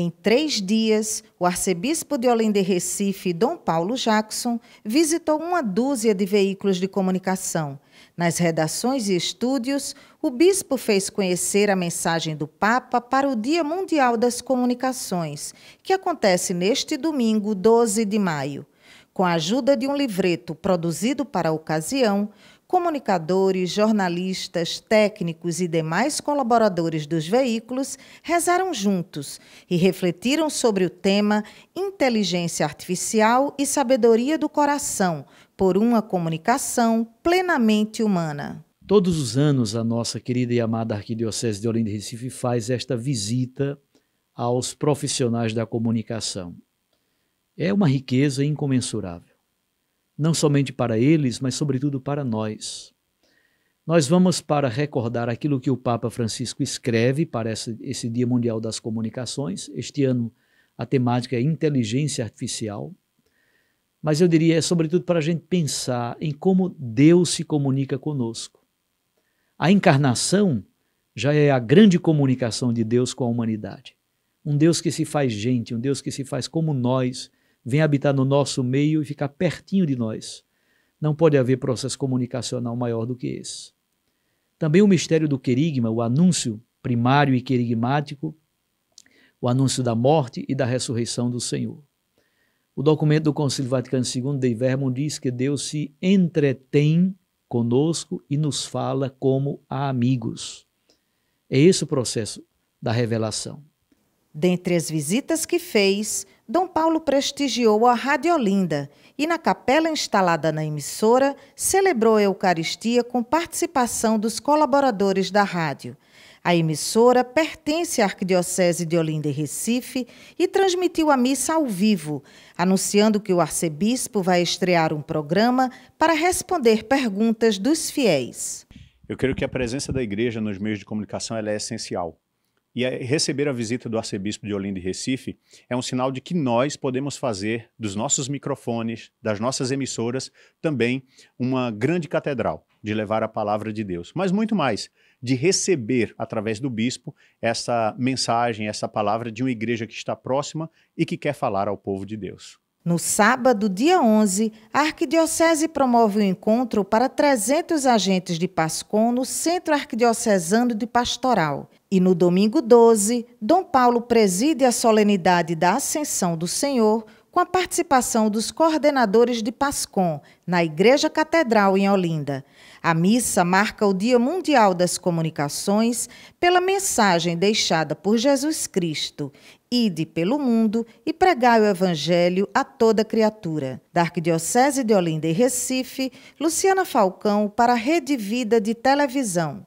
Em três dias, o arcebispo de Olinda e Recife, Dom Paulo Jackson, visitou uma dúzia de veículos de comunicação. Nas redações e estúdios, o bispo fez conhecer a mensagem do Papa para o Dia Mundial das Comunicações, que acontece neste domingo, 12 de maio. Com a ajuda de um livreto produzido para a ocasião, comunicadores, jornalistas, técnicos e demais colaboradores dos veículos rezaram juntos e refletiram sobre o tema Inteligência Artificial e Sabedoria do Coração por uma comunicação plenamente humana. Todos os anos, a nossa querida e amada Arquidiocese de Olinda e Recife faz esta visita aos profissionais da comunicação. É uma riqueza incomensurável não somente para eles, mas sobretudo para nós. Nós vamos para recordar aquilo que o Papa Francisco escreve para esse, esse Dia Mundial das Comunicações. Este ano a temática é inteligência artificial. Mas eu diria, é sobretudo para a gente pensar em como Deus se comunica conosco. A encarnação já é a grande comunicação de Deus com a humanidade. Um Deus que se faz gente, um Deus que se faz como nós, vem habitar no nosso meio e ficar pertinho de nós. Não pode haver processo comunicacional maior do que esse. Também o mistério do querigma, o anúncio primário e querigmático, o anúncio da morte e da ressurreição do Senhor. O documento do Concílio Vaticano II, de Verbum, diz que Deus se entretém conosco e nos fala como a amigos. É esse o processo da revelação. Dentre as visitas que fez, Dom Paulo prestigiou a rádio Olinda e, na capela instalada na emissora, celebrou a Eucaristia com participação dos colaboradores da rádio. A emissora pertence à Arquidiocese de Olinda e Recife e transmitiu a missa ao vivo, anunciando que o arcebispo vai estrear um programa para responder perguntas dos fiéis. Eu creio que a presença da igreja nos meios de comunicação é essencial e receber a visita do arcebispo de Olinda e Recife é um sinal de que nós podemos fazer dos nossos microfones, das nossas emissoras, também uma grande catedral de levar a palavra de Deus. Mas muito mais, de receber através do bispo essa mensagem, essa palavra de uma igreja que está próxima e que quer falar ao povo de Deus. No sábado, dia 11, a Arquidiocese promove um encontro para 300 agentes de Pascon no Centro Arquidiocesano de Pastoral. E no domingo 12, Dom Paulo preside a solenidade da Ascensão do Senhor com a participação dos coordenadores de PASCOM na Igreja Catedral em Olinda. A missa marca o Dia Mundial das Comunicações pela mensagem deixada por Jesus Cristo: Ide pelo mundo e pregai o Evangelho a toda criatura. Da Arquidiocese de Olinda e Recife, Luciana Falcão para a Rede Vida de Televisão.